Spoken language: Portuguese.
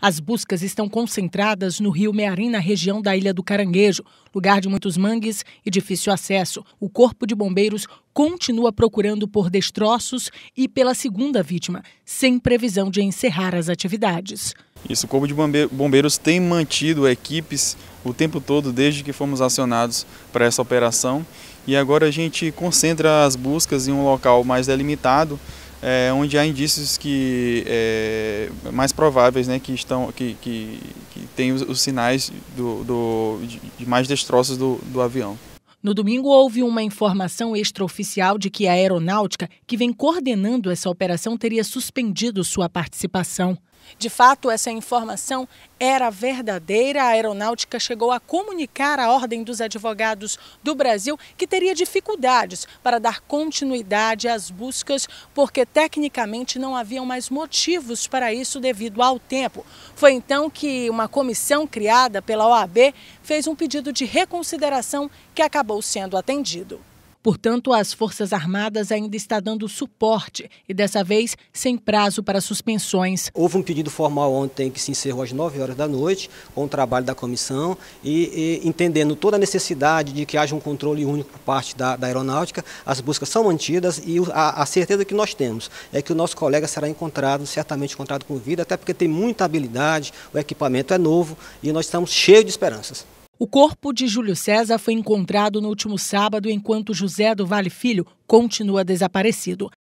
As buscas estão concentradas no rio Mearim, na região da Ilha do Caranguejo, lugar de muitos mangues e difícil acesso. O Corpo de Bombeiros continua procurando por destroços e pela segunda vítima, sem previsão de encerrar as atividades. Isso, o Corpo de Bombeiros tem mantido equipes o tempo todo desde que fomos acionados para essa operação e agora a gente concentra as buscas em um local mais delimitado é, onde há indícios que é, mais prováveis, né, que estão que, que, que tem os, os, sinais do, do, de mais destroços do, do avião. No domingo, houve uma informação extraoficial de que a aeronáutica, que vem coordenando essa operação, teria suspendido sua participação. De fato, essa informação era verdadeira. A aeronáutica chegou a comunicar à Ordem dos Advogados do Brasil que teria dificuldades para dar continuidade às buscas, porque tecnicamente não haviam mais motivos para isso devido ao tempo. Foi então que uma comissão criada pela OAB fez um pedido de reconsideração que acabou sendo atendido. Portanto, as Forças Armadas ainda está dando suporte e dessa vez sem prazo para suspensões. Houve um pedido formal ontem que se encerrou às 9 horas da noite, com o trabalho da comissão e, e entendendo toda a necessidade de que haja um controle único por parte da, da aeronáutica, as buscas são mantidas e a, a, certeza que nós temos é que o nosso colega será encontrado, certamente encontrado com vida, até porque tem muita habilidade, o equipamento é novo e nós estamos cheios de esperanças. O corpo de Júlio César foi encontrado no último sábado, enquanto José do Vale Filho continua desaparecido.